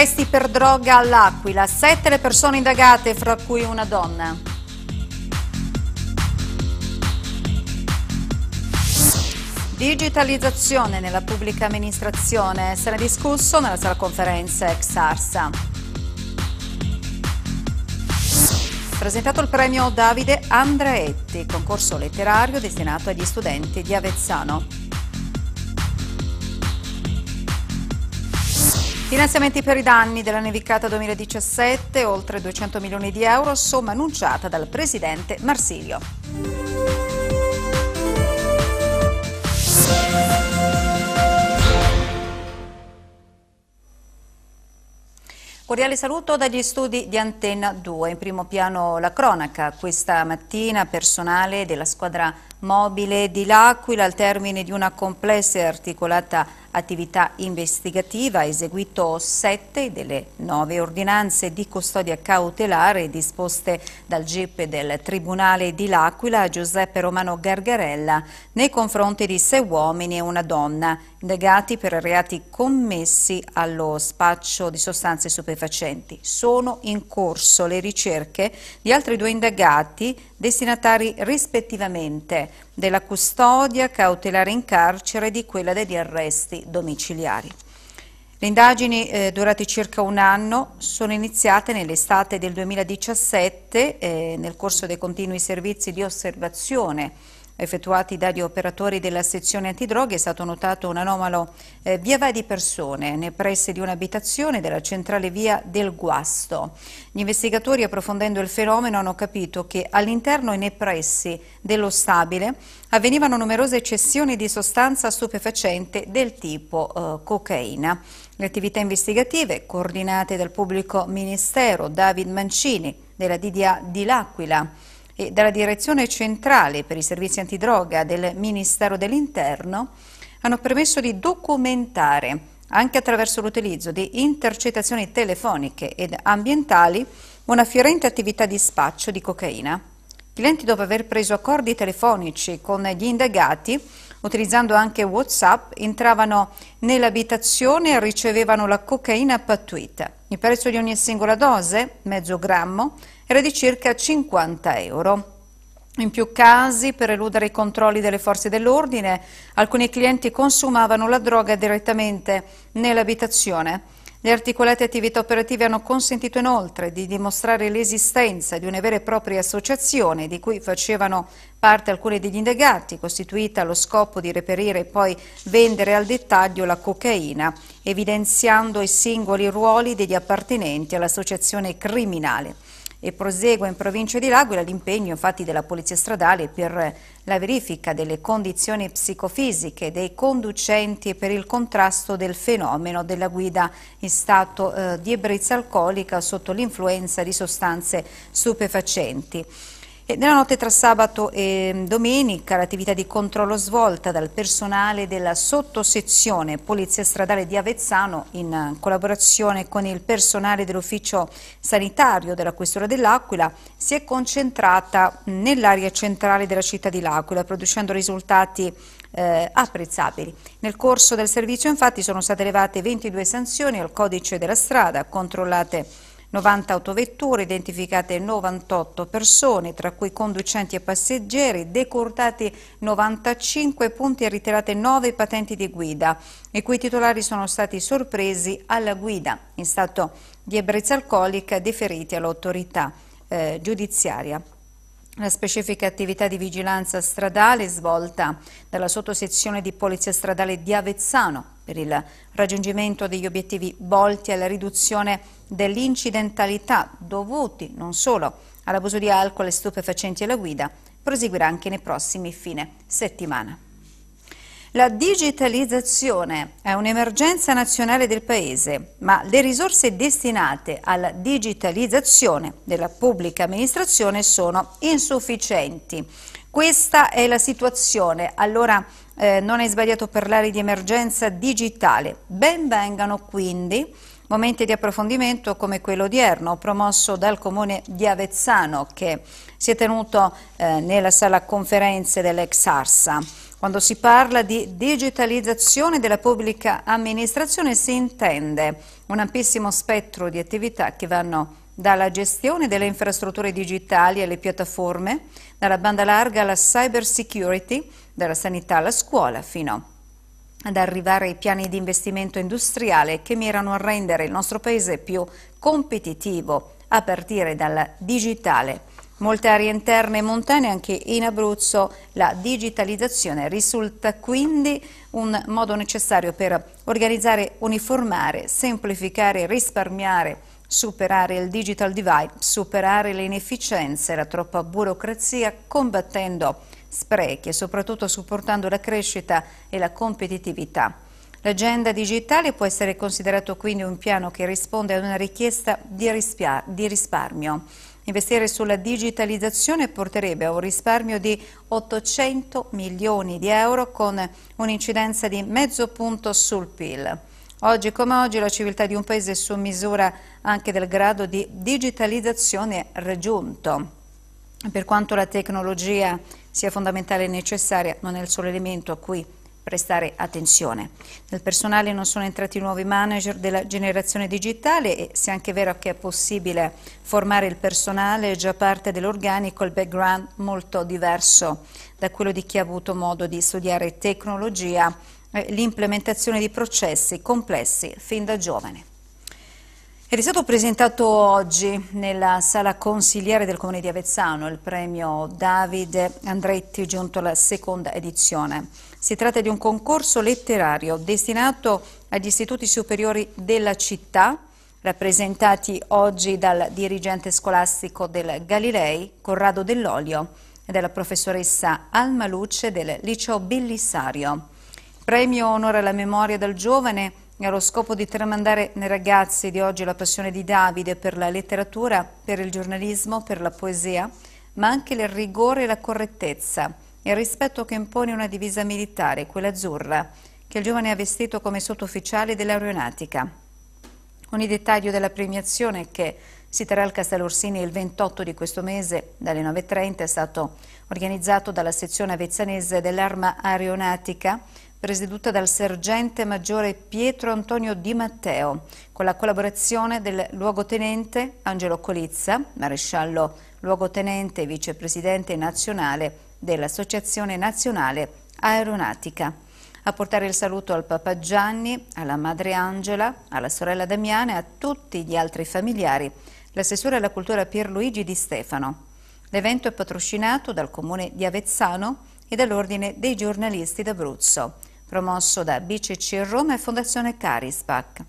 Arresti per droga all'Aquila, sette le persone indagate, fra cui una donna. Digitalizzazione nella pubblica amministrazione, se ne è discusso nella sala conferenza ex Arsa. Presentato il premio Davide Andraetti, concorso letterario destinato agli studenti di Avezzano. Finanziamenti per i danni della nevicata 2017, oltre 200 milioni di euro, somma annunciata dal presidente Marsilio. Cordiale saluto dagli studi di Antenna 2. In primo piano la cronaca. Questa mattina personale della squadra mobile di L'Aquila al termine di una complessa e articolata attività investigativa ha eseguito sette delle nove ordinanze di custodia cautelare disposte dal GIP del Tribunale di L'Aquila a Giuseppe Romano Gargarella nei confronti di sei uomini e una donna indagati per reati commessi allo spaccio di sostanze stupefacenti. Sono in corso le ricerche di altri due indagati destinatari rispettivamente della custodia cautelare in carcere e di quella degli arresti domiciliari. Le indagini eh, durate circa un anno sono iniziate nell'estate del 2017 eh, nel corso dei continui servizi di osservazione effettuati dagli operatori della sezione antidroghe è stato notato un anomalo eh, via vai di persone nei pressi di un'abitazione della centrale via del Guasto. Gli investigatori approfondendo il fenomeno hanno capito che all'interno e nei pressi dello stabile avvenivano numerose cessioni di sostanza stupefacente del tipo eh, cocaina. Le attività investigative, coordinate dal pubblico ministero David Mancini della DDA di L'Aquila, e dalla Direzione Centrale per i Servizi Antidroga del Ministero dell'Interno hanno permesso di documentare, anche attraverso l'utilizzo di intercettazioni telefoniche ed ambientali, una fiorente attività di spaccio di cocaina. I clienti, dopo aver preso accordi telefonici con gli indagati, utilizzando anche Whatsapp, entravano nell'abitazione e ricevevano la cocaina pattuita. Il prezzo di ogni singola dose, mezzo grammo, era di circa 50 euro. In più casi, per eludere i controlli delle forze dell'ordine, alcuni clienti consumavano la droga direttamente nell'abitazione. Le articolate attività operative hanno consentito inoltre di dimostrare l'esistenza di una vera e propria associazione di cui facevano parte alcuni degli indagati, costituita allo scopo di reperire e poi vendere al dettaglio la cocaina, evidenziando i singoli ruoli degli appartenenti all'associazione criminale e prosegue in provincia di L'Aguila l'impegno infatti della Polizia Stradale per la verifica delle condizioni psicofisiche dei conducenti e per il contrasto del fenomeno della guida in stato eh, di ebbrezza alcolica sotto l'influenza di sostanze stupefacenti. E nella notte tra sabato e mm, domenica l'attività di controllo svolta dal personale della sottosezione Polizia Stradale di Avezzano in mm, collaborazione con il personale dell'ufficio sanitario della Questura dell'Aquila si è concentrata nell'area centrale della città di L'Aquila producendo risultati eh, apprezzabili. Nel corso del servizio infatti sono state elevate 22 sanzioni al codice della strada controllate 90 autovetture, identificate 98 persone, tra cui conducenti e passeggeri, decurtati 95 punti e ritirate 9 patenti di guida, i cui titolari sono stati sorpresi alla guida, in stato di ebbrezza alcolica, deferiti all'autorità eh, giudiziaria. La specifica attività di vigilanza stradale svolta dalla sottosezione di Polizia Stradale di Avezzano per il raggiungimento degli obiettivi volti alla riduzione dell'incidentalità dovuti non solo all'abuso di alcol e stupefacenti alla guida proseguirà anche nei prossimi fine settimana. La digitalizzazione è un'emergenza nazionale del Paese, ma le risorse destinate alla digitalizzazione della pubblica amministrazione sono insufficienti. Questa è la situazione, allora eh, non è sbagliato parlare di emergenza digitale. Ben vengano quindi Momenti di approfondimento come quello odierno, promosso dal comune di Avezzano, che si è tenuto eh, nella sala conferenze dell'ex Arsa. Quando si parla di digitalizzazione della pubblica amministrazione si intende un ampissimo spettro di attività che vanno dalla gestione delle infrastrutture digitali alle piattaforme, dalla banda larga alla cyber security, dalla sanità alla scuola fino ad arrivare ai piani di investimento industriale che mirano a rendere il nostro paese più competitivo, a partire dal digitale. Molte aree interne e montane, anche in Abruzzo, la digitalizzazione risulta quindi un modo necessario per organizzare, uniformare, semplificare, risparmiare, superare il digital divide, superare le inefficienze, la troppa burocrazia, combattendo sprechi e soprattutto supportando la crescita e la competitività. L'agenda digitale può essere considerato quindi un piano che risponde ad una richiesta di, di risparmio. Investire sulla digitalizzazione porterebbe a un risparmio di 800 milioni di euro con un'incidenza di mezzo punto sul PIL. Oggi come oggi la civiltà di un paese è su misura anche del grado di digitalizzazione raggiunto. Per quanto la tecnologia sia fondamentale e necessaria non è il solo elemento a cui prestare attenzione. Nel personale non sono entrati nuovi manager della generazione digitale e se è anche vero che è possibile formare il personale già parte dell'organico, il background molto diverso da quello di chi ha avuto modo di studiare tecnologia, eh, l'implementazione di processi complessi fin da giovane. Ed è stato presentato oggi nella sala consigliere del Comune di Avezzano il premio Davide Andretti giunto alla seconda edizione. Si tratta di un concorso letterario destinato agli istituti superiori della città, rappresentati oggi dal dirigente scolastico del Galilei, Corrado Dell'Olio, e dalla professoressa Alma Luce del Liceo Bellissario. Il premio onora la memoria del giovane e Allo scopo di tramandare nei ragazzi di oggi la passione di Davide per la letteratura, per il giornalismo, per la poesia, ma anche il rigore e la correttezza il rispetto che impone una divisa militare, quella azzurra, che il giovane ha vestito come sottufficiale dell'aeronautica. i dettagli della premiazione che si terrà al Castello Orsini il 28 di questo mese dalle 9.30 è stato organizzato dalla sezione avezzanese dell'arma aeronautica presieduta dal sergente maggiore Pietro Antonio Di Matteo, con la collaborazione del luogotenente Angelo Colizza, maresciallo luogotenente e vicepresidente nazionale dell'Associazione Nazionale Aeronautica a portare il saluto al Papa Gianni, alla madre Angela, alla sorella Damiana e a tutti gli altri familiari, l'assessore alla cultura Pierluigi Di Stefano. L'evento è patrocinato dal comune di Avezzano e dall'Ordine dei giornalisti d'Abruzzo promosso da BCC Roma e Fondazione Carispac.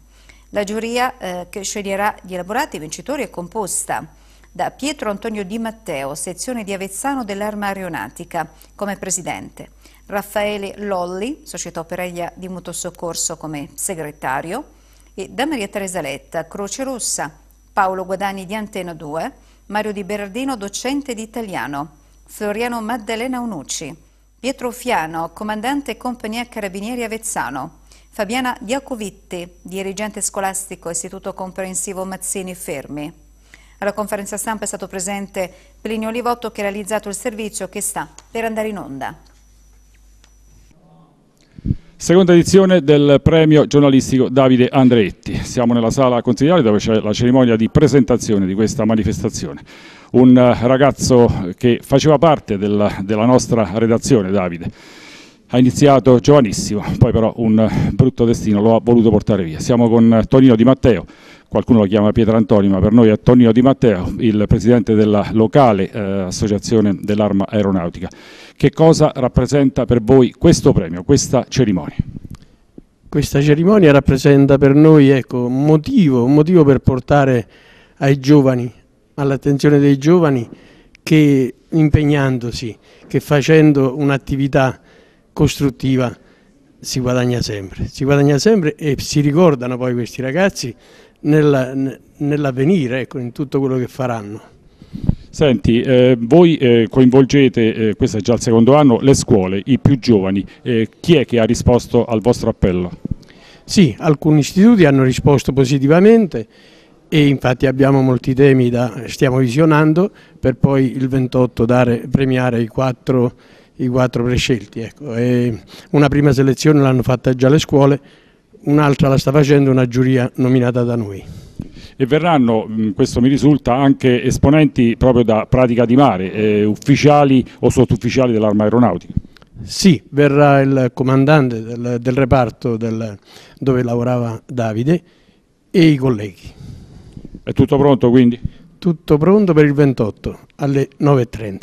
La giuria eh, che sceglierà gli elaborati vincitori è composta da Pietro Antonio Di Matteo, sezione di Avezzano dell'Arma Aeronautica, come presidente, Raffaele Lolli, società operaia di mutuo soccorso come segretario, e da Maria Teresa Letta, Croce Rossa, Paolo Guadagni di Antena 2, Mario Di Berardino, docente di italiano, Floriano Maddalena Unucci, Pietro Fiano, comandante Compagnia Carabinieri Avezzano. Fabiana Diacovitti, dirigente scolastico Istituto Comprensivo Mazzini Fermi. Alla conferenza stampa è stato presente Plinio Olivotto che ha realizzato il servizio che sta per andare in onda. Seconda edizione del premio giornalistico Davide Andretti. Siamo nella sala consigliare dove c'è la cerimonia di presentazione di questa manifestazione un eh, ragazzo che faceva parte della, della nostra redazione, Davide. Ha iniziato giovanissimo, poi però un brutto destino lo ha voluto portare via. Siamo con Tonino Di Matteo, qualcuno lo chiama Pietro Antoni, ma per noi è Tonino Di Matteo, il presidente della locale eh, associazione dell'arma aeronautica. Che cosa rappresenta per voi questo premio, questa cerimonia? Questa cerimonia rappresenta per noi ecco, un, motivo, un motivo per portare ai giovani, all'attenzione dei giovani che impegnandosi, che facendo un'attività costruttiva si guadagna sempre, si guadagna sempre e si ricordano poi questi ragazzi nell'avvenire, ecco, in tutto quello che faranno. Senti, eh, voi eh, coinvolgete, eh, questo è già il secondo anno, le scuole, i più giovani, eh, chi è che ha risposto al vostro appello? Sì, alcuni istituti hanno risposto positivamente, e infatti abbiamo molti temi da stiamo visionando per poi il 28 dare, premiare i quattro, i quattro prescelti. Ecco. una prima selezione l'hanno fatta già le scuole, un'altra la sta facendo una giuria nominata da noi e verranno, questo mi risulta, anche esponenti proprio da pratica di mare, eh, ufficiali o sottufficiali dell'arma aeronautica. Sì, verrà il comandante del, del reparto del, dove lavorava Davide e i colleghi. È tutto pronto quindi? Tutto pronto per il 28 alle 9.30.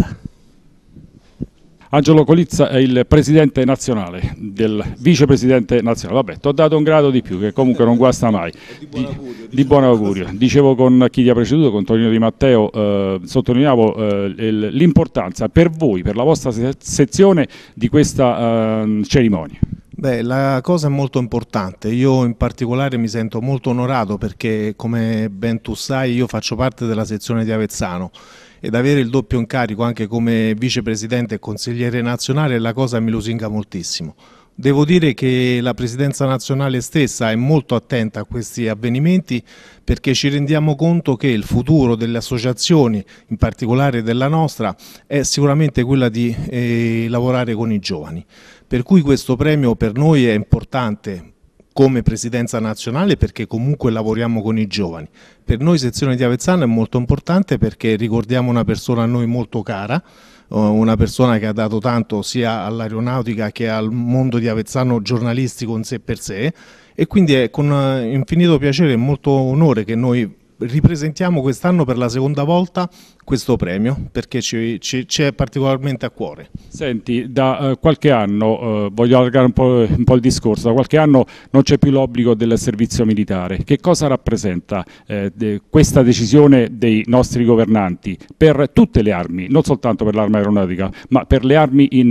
Angelo Colizza è il presidente nazionale, del vicepresidente nazionale, vabbè, ti ho dato un grado di più che comunque non guasta mai, di buon augurio. Di, di diciamo. buon augurio. Dicevo con chi ti ha preceduto, con Torino Di Matteo, eh, sottolineavo eh, l'importanza per voi, per la vostra sezione di questa eh, cerimonia. Beh, la cosa è molto importante, io in particolare mi sento molto onorato perché come ben tu sai io faccio parte della sezione di Avezzano ed avere il doppio incarico anche come vicepresidente e consigliere nazionale è la cosa mi lusinga moltissimo. Devo dire che la Presidenza nazionale stessa è molto attenta a questi avvenimenti perché ci rendiamo conto che il futuro delle associazioni, in particolare della nostra, è sicuramente quella di eh, lavorare con i giovani. Per cui questo premio per noi è importante come presidenza nazionale perché comunque lavoriamo con i giovani. Per noi sezione di Avezzano è molto importante perché ricordiamo una persona a noi molto cara, eh, una persona che ha dato tanto sia all'aeronautica che al mondo di Avezzano giornalistico in sé per sé e quindi è con eh, infinito piacere e molto onore che noi ripresentiamo quest'anno per la seconda volta questo premio perché ci, ci, ci è particolarmente a cuore. Senti, da eh, qualche anno, eh, voglio allargare un po', un po', il discorso, da qualche anno non c'è più l'obbligo del servizio militare. Che cosa rappresenta eh, de, questa decisione dei nostri governanti per tutte le armi, non soltanto per l'arma aeronautica, ma per le armi in,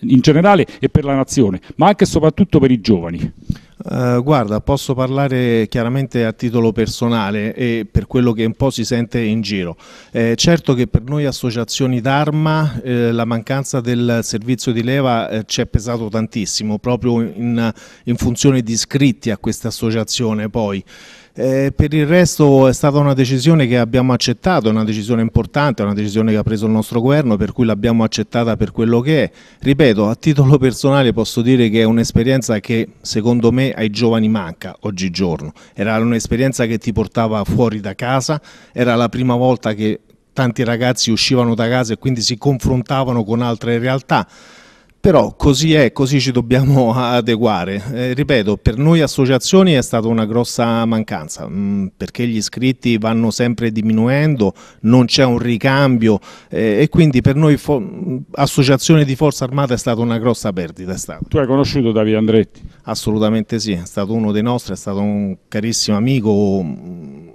in generale e per la nazione, ma anche e soprattutto per i giovani? Eh, guarda, posso parlare chiaramente a titolo personale e per quello che un po' si sente in giro. Eh, certo che per noi associazioni d'arma eh, la mancanza del servizio di leva eh, ci è pesato tantissimo, proprio in, in funzione di iscritti a questa associazione poi. Eh, per il resto è stata una decisione che abbiamo accettato, una decisione importante, una decisione che ha preso il nostro governo, per cui l'abbiamo accettata per quello che è. Ripeto, a titolo personale posso dire che è un'esperienza che secondo me ai giovani manca oggigiorno. Era un'esperienza che ti portava fuori da casa, era la prima volta che tanti ragazzi uscivano da casa e quindi si confrontavano con altre realtà però così è, così ci dobbiamo adeguare. Eh, ripeto, per noi associazioni è stata una grossa mancanza, mh, mm, perché gli iscritti vanno sempre diminuendo, non c'è un ricambio eh, e quindi per noi associazione di Forza Armata è stata una grossa perdita. Tu hai conosciuto Davide Andretti? Assolutamente sì, è stato uno dei nostri, è stato un carissimo amico mm,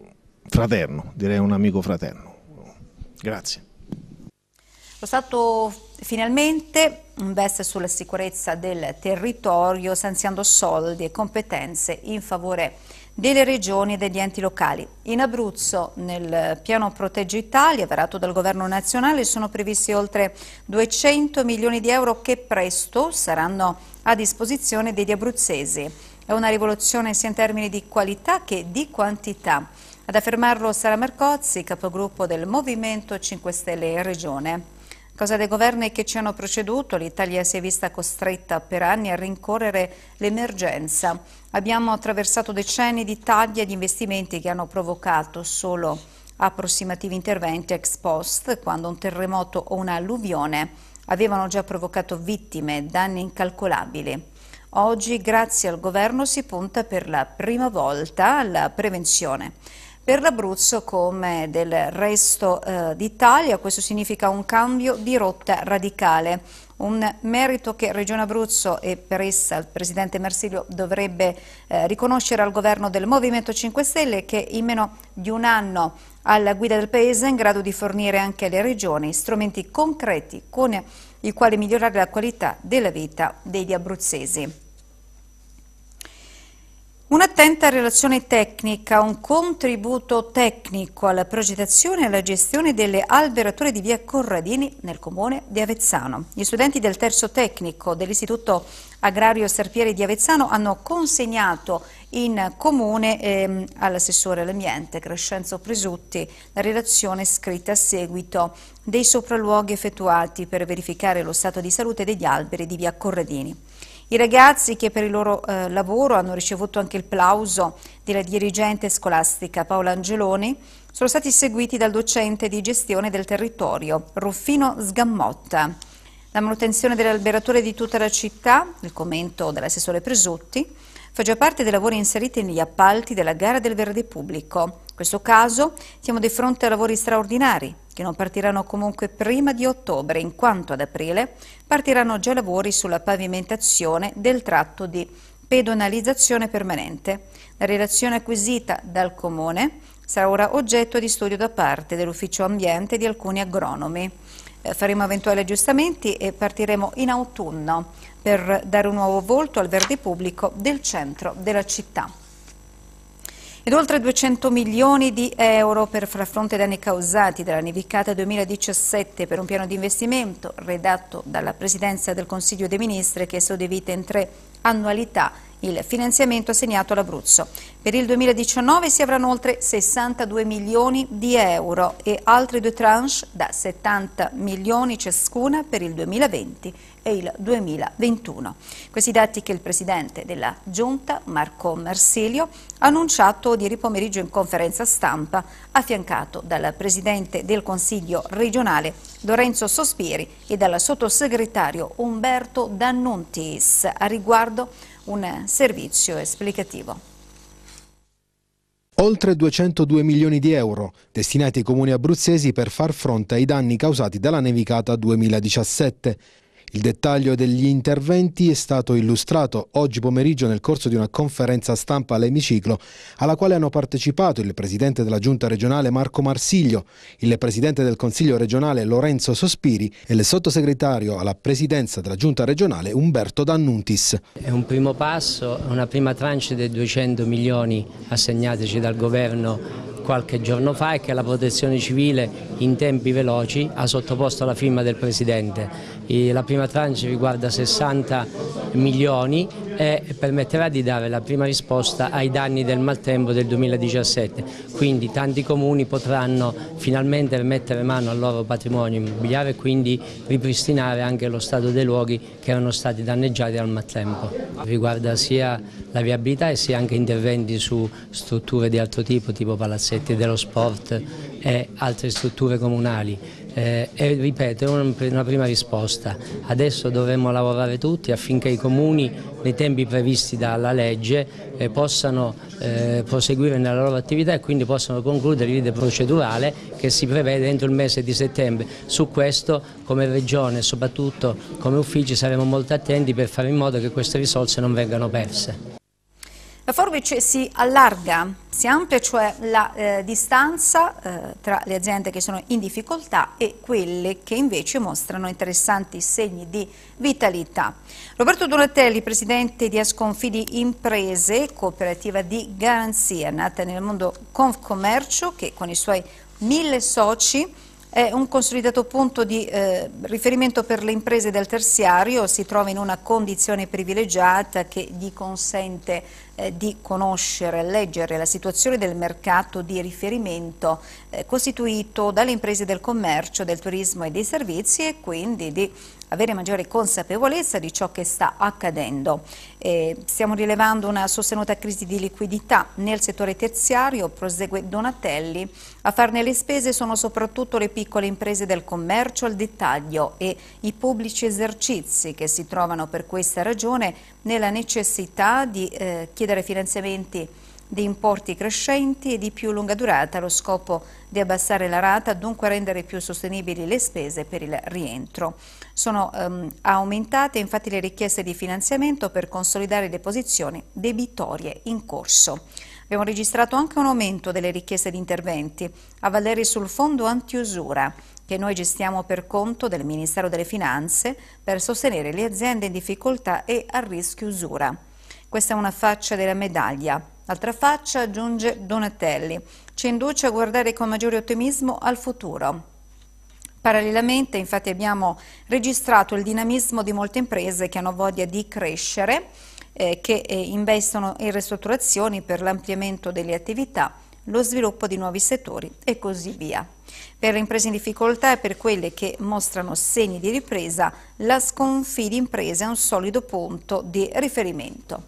fraterno, direi un amico fraterno. Grazie. Lo Stato finalmente investe sulla sicurezza del territorio stanziando soldi e competenze in favore delle regioni e degli enti locali. In Abruzzo, nel piano Proteggi Italia, varato dal Governo nazionale, sono previsti oltre 200 milioni di euro che presto saranno a disposizione degli abruzzesi. È una rivoluzione sia in termini di qualità che di quantità. Ad affermarlo Sara Marcozzi, capogruppo del Movimento 5 Stelle in Regione. Cosa dei governi che ci hanno preceduto, l'Italia si è vista costretta per anni a rincorrere l'emergenza. Abbiamo attraversato decenni di tagli e di investimenti che hanno provocato solo approssimativi interventi ex post, quando un terremoto o un'alluvione avevano già provocato vittime e danni incalcolabili. Oggi, grazie al governo, si punta per la prima volta alla prevenzione per l'Abruzzo come del resto eh, d'Italia. Questo significa un cambio di rotta radicale. Un merito che Regione Abruzzo e per essa il Presidente Marsilio dovrebbe eh, riconoscere al governo del Movimento 5 Stelle che in meno di un anno alla guida del Paese è in grado di fornire anche alle regioni strumenti concreti con i quali migliorare la qualità della vita degli abruzzesi. Un'attenta relazione tecnica, un contributo tecnico alla progettazione e alla gestione delle alberature di via Corradini nel comune di Avezzano. Gli studenti del terzo tecnico dell'Istituto Agrario Serpieri di Avezzano hanno consegnato in comune ehm, all'assessore all'ambiente Crescenzo Presutti la relazione scritta a seguito dei sopralluoghi effettuati per verificare lo stato di salute degli alberi di via Corradini. I ragazzi che per il loro eh, lavoro hanno ricevuto anche il plauso della dirigente scolastica Paola Angeloni sono stati seguiti dal docente di gestione del territorio Ruffino Sgammotta. La manutenzione dell'alberatore di tutta la città, il commento dell'assessore Presutti, fa già parte dei lavori inseriti negli appalti della gara del verde pubblico questo caso siamo di fronte a lavori straordinari che non partiranno comunque prima di ottobre, in quanto ad aprile partiranno già lavori sulla pavimentazione del tratto di pedonalizzazione permanente. La relazione acquisita dal Comune sarà ora oggetto di studio da parte dell'Ufficio Ambiente e di alcuni agronomi. Eh, faremo eventuali aggiustamenti e partiremo in autunno per dare un nuovo volto al verde pubblico del centro della città. Ed oltre 200 milioni di euro per far fronte ai danni causati dalla nevicata 2017 per un piano di investimento redatto dalla Presidenza del Consiglio dei Ministri che è soddivide in tre annualità il finanziamento assegnato all'Abruzzo. Per il 2019 si avranno oltre 62 milioni di euro e altre due tranche da 70 milioni ciascuna per il 2020 e il 2021. Questi dati che il Presidente della Giunta, Marco Marsilio, ha annunciato ieri pomeriggio in conferenza stampa, affiancato dal Presidente del Consiglio regionale Lorenzo Sospiri e dal Sottosegretario Umberto D'Annuntis. A riguardo un servizio esplicativo. Oltre 202 milioni di euro destinati ai comuni abruzzesi per far fronte ai danni causati dalla nevicata 2017. Il dettaglio degli interventi è stato illustrato oggi pomeriggio nel corso di una conferenza stampa all'emiciclo alla quale hanno partecipato il presidente della giunta regionale Marco Marsiglio, il presidente del consiglio regionale Lorenzo Sospiri e il sottosegretario alla presidenza della giunta regionale Umberto D'Annuntis. È un primo passo, una prima tranche dei 200 milioni assegnateci dal governo qualche giorno fa e che la protezione civile in tempi veloci ha sottoposto alla firma del Presidente e la prima tranche riguarda 60 milioni e permetterà di dare la prima risposta ai danni del maltempo del 2017. Quindi tanti comuni potranno finalmente mettere mano al loro patrimonio immobiliare e quindi ripristinare anche lo stato dei luoghi che erano stati danneggiati dal maltempo. Riguarda sia la viabilità e sia anche interventi su strutture di altro tipo, tipo palazzetti dello sport e altre strutture comunali. Eh, e ripeto, è una, una prima risposta. Adesso dovremmo lavorare tutti affinché i comuni, nei tempi previsti dalla legge, eh, possano eh, proseguire nella loro attività e quindi possano concludere l'ide procedurale che si prevede entro il mese di settembre. Su questo, come Regione e soprattutto come uffici, saremo molto attenti per fare in modo che queste risorse non vengano perse. La forbice si allarga, si amplia cioè la eh, distanza eh, tra le aziende che sono in difficoltà e quelle che invece mostrano interessanti segni di vitalità. Roberto Donatelli, presidente di Asconfidi Imprese, cooperativa di garanzia nata nel mondo Confcommercio che con i suoi mille soci è un consolidato punto di eh, riferimento per le imprese del terziario, si trova in una condizione privilegiata che gli consente eh, di conoscere e leggere la situazione del mercato di riferimento eh, costituito dalle imprese del commercio, del turismo e dei servizi e quindi di avere maggiore consapevolezza di ciò che sta accadendo. Eh, stiamo rilevando una sostenuta crisi di liquidità nel settore terziario, prosegue Donatelli, a farne le spese sono soprattutto le piccole imprese del commercio al dettaglio e i pubblici esercizi che si trovano per questa ragione nella necessità di eh, chiedere finanziamenti di importi crescenti e di più lunga durata allo scopo di abbassare la rata, dunque rendere più sostenibili le spese per il rientro. Sono ehm, aumentate infatti le richieste di finanziamento per consolidare le posizioni debitorie in corso. Abbiamo registrato anche un aumento delle richieste di interventi a valere sul fondo antiusura che noi gestiamo per conto del Ministero delle Finanze per sostenere le aziende in difficoltà e a rischio usura. Questa è una faccia della medaglia. L'altra faccia, aggiunge Donatelli, ci induce a guardare con maggiore ottimismo al futuro. Parallelamente infatti abbiamo registrato il dinamismo di molte imprese che hanno voglia di crescere, eh, che eh, investono in ristrutturazioni per l'ampliamento delle attività, lo sviluppo di nuovi settori e così via. Per le imprese in difficoltà e per quelle che mostrano segni di ripresa, la di Imprese è un solido punto di riferimento.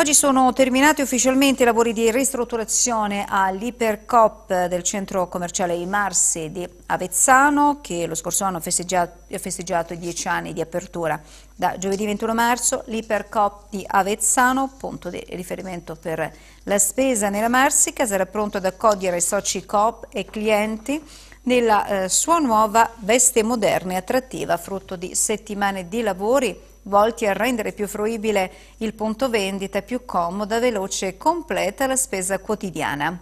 Oggi sono terminati ufficialmente i lavori di ristrutturazione all'Ipercop del centro commerciale I Marsi di Avezzano che lo scorso anno ha festeggiato, i dieci anni di apertura. Da giovedì 21 marzo l'Ipercop di Avezzano, punto di riferimento per la spesa nella Marsica, sarà pronto ad accogliere soci coop e clienti nella eh, sua nuova veste moderna e attrattiva, frutto di settimane di lavori volti a rendere più fruibile il punto vendita, più comoda, veloce e completa la spesa quotidiana.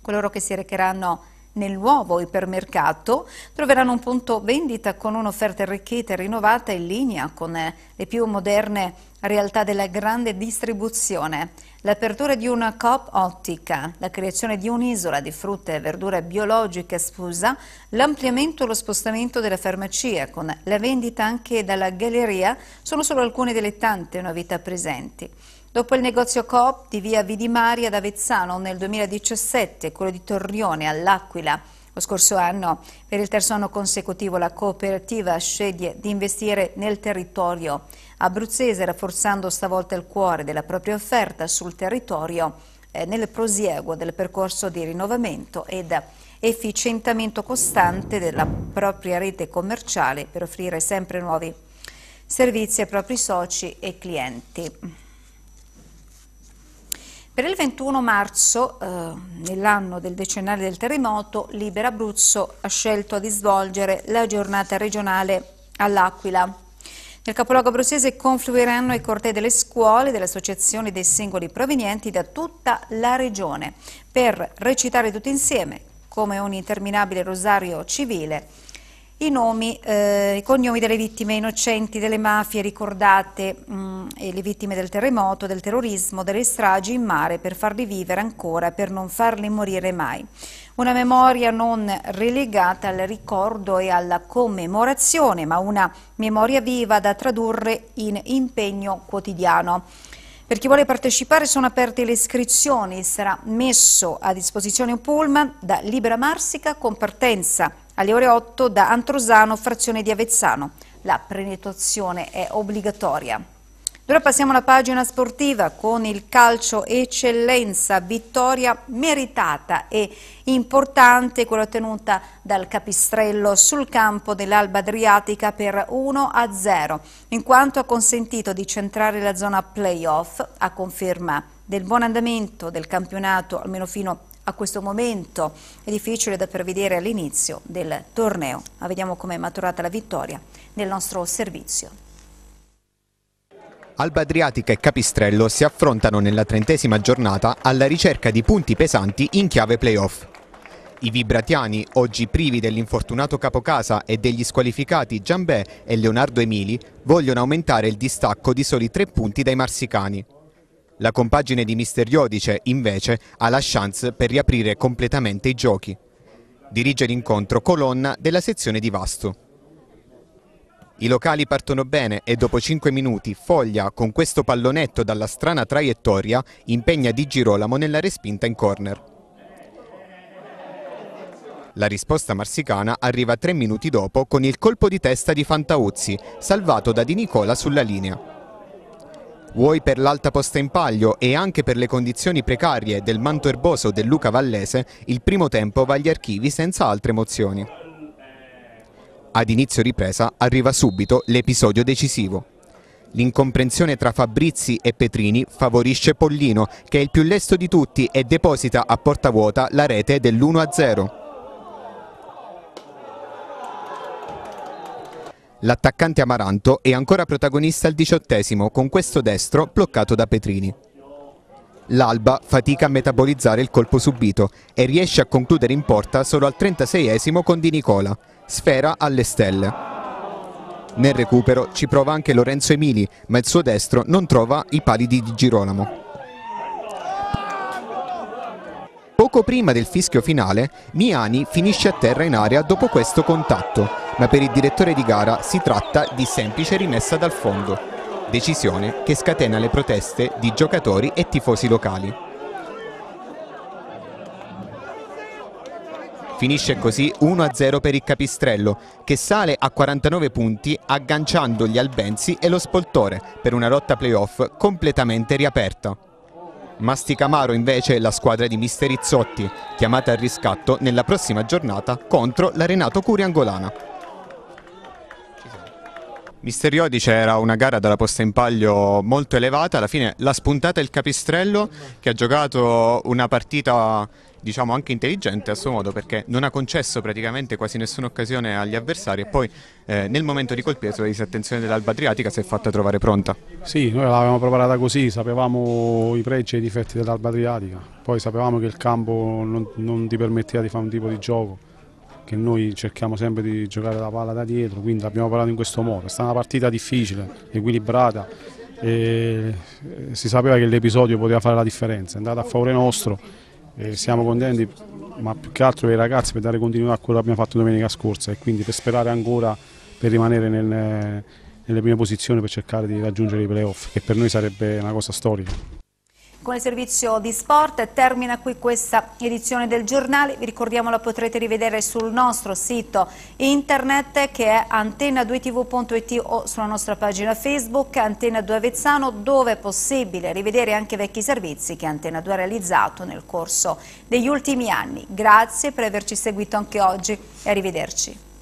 Coloro che si recheranno nel nuovo ipermercato troveranno un punto vendita con un'offerta arricchita e rinnovata in linea con eh, le più moderne realtà della grande distribuzione. L'apertura di una COP ottica, la creazione di un'isola di frutta e verdura biologica sfusa, l'ampliamento e lo spostamento della farmacia con la vendita anche dalla galleria sono solo alcune delle tante novità presenti. Dopo il negozio Coop di via Vidimari ad Avezzano nel 2017 quello di Torrione all'Aquila lo scorso anno, per il terzo anno consecutivo la cooperativa sceglie di investire nel territorio abruzzese rafforzando stavolta il cuore della propria offerta sul territorio eh, nel prosieguo del percorso di rinnovamento ed efficientamento costante della propria rete commerciale per offrire sempre nuovi servizi ai propri soci e clienti. Per il 21 marzo, eh, nell'anno del decennale del terremoto, Libera Abruzzo ha scelto di svolgere la giornata regionale all'Aquila. Nel capoluogo abruzzese confluiranno i cortei delle scuole delle associazioni e dei singoli provenienti da tutta la regione per recitare tutti insieme, come un interminabile rosario civile, i nomi, eh, i cognomi delle vittime innocenti, delle mafie ricordate, mh, mm, e le vittime del terremoto, del terrorismo, delle stragi in mare per farli vivere ancora, per non farli morire mai. Una memoria non relegata al ricordo e alla commemorazione, ma una memoria viva da tradurre in impegno quotidiano. Per chi vuole partecipare sono aperte le iscrizioni, sarà messo a disposizione un pullman da Libera Marsica con partenza alle ore 8 da Antrosano, frazione di Avezzano. La prenotazione è obbligatoria. Ora passiamo alla pagina sportiva con il calcio eccellenza, vittoria meritata e importante quella ottenuta dal Capistrello sul campo dell'Alba Adriatica per 1-0, in quanto ha consentito di centrare la zona playoff a conferma del buon andamento del campionato almeno fino a questo momento è difficile da prevedere all'inizio del torneo. Ma vediamo come è maturata la vittoria nel nostro servizio. Alba Adriatica e Capistrello si affrontano nella trentesima giornata alla ricerca di punti pesanti in chiave playoff. I vibratiani, oggi privi dell'infortunato capocasa e degli squalificati Giambè e Leonardo Emili, vogliono aumentare il distacco di soli tre punti dai marsicani. La compagine di Misteriodice, invece, ha la chance per riaprire completamente i giochi. Dirige l'incontro colonna della sezione di Vasto. I locali partono bene e dopo 5 minuti Foglia, con questo pallonetto dalla strana traiettoria, impegna Di Girolamo nella respinta in corner. La risposta marsicana arriva 3 minuti dopo con il colpo di testa di Fantauzzi, salvato da Di Nicola sulla linea vuoi per l'alta posta in paglio e anche per le condizioni precarie del manto erboso del Luca Vallese, il primo tempo va agli archivi senza altre emozioni. Ad inizio ripresa arriva subito l'episodio decisivo. L'incomprensione tra Fabrizi e Petrini favorisce Pollino, che è il più lesto di tutti e deposita a porta vuota la rete dell'1-0. L'attaccante Amaranto è ancora protagonista al diciottesimo con questo destro bloccato da Petrini. L'Alba fatica a metabolizzare il colpo subito e riesce a concludere in porta solo al 36esimo con Di Nicola, sfera alle stelle. Nel recupero ci prova anche Lorenzo Emili, ma il suo destro non trova i palidi di Girolamo. Poco prima del fischio finale, Miani finisce a terra in area dopo questo contatto ma per il direttore di gara si tratta di semplice rimessa dal fondo, decisione che scatena le proteste di giocatori e tifosi locali. Finisce così 1-0 per il Capistrello, che sale a 49 punti agganciando gli Albenzi e lo Spoltore per una rotta playoff completamente riaperta. Mastica amaro invece la squadra di Misterizzotti, chiamata al riscatto nella prossima giornata contro l'Arenato Curiangolana. Misterio dice era una gara dalla posta in paglio molto elevata, alla fine l'ha spuntata il Capistrello che ha giocato una partita diciamo anche intelligente a suo modo perché non ha concesso praticamente quasi nessuna occasione agli avversari e poi eh, nel momento di colpire sulla disattenzione dell'Alba Adriatica si è fatta trovare pronta. Sì, noi l'avevamo preparata così, sapevamo i pregi e i difetti dell'Alba Adriatica, poi sapevamo che il campo non, non ti permetteva di fare un tipo di gioco che noi cerchiamo sempre di giocare la palla da dietro, quindi abbiamo parlato in questo modo. È stata una partita difficile, equilibrata, e eh, si sapeva che l'episodio poteva fare la differenza, è andata a favore nostro e siamo contenti, ma più che altro i ragazzi per dare continuità a quello che abbiamo fatto domenica scorsa e quindi per sperare ancora per rimanere nel, nelle prime posizioni per cercare di raggiungere i playoff, che per noi sarebbe una cosa storica con il servizio di sport. Termina qui questa edizione del giornale, vi ricordiamo la potrete rivedere sul nostro sito internet che è antenna2tv.it o sulla nostra pagina Facebook Antena 2 Avezzano dove è possibile rivedere anche vecchi servizi che Antena 2 ha realizzato nel corso degli ultimi anni. Grazie per averci seguito anche oggi e arrivederci.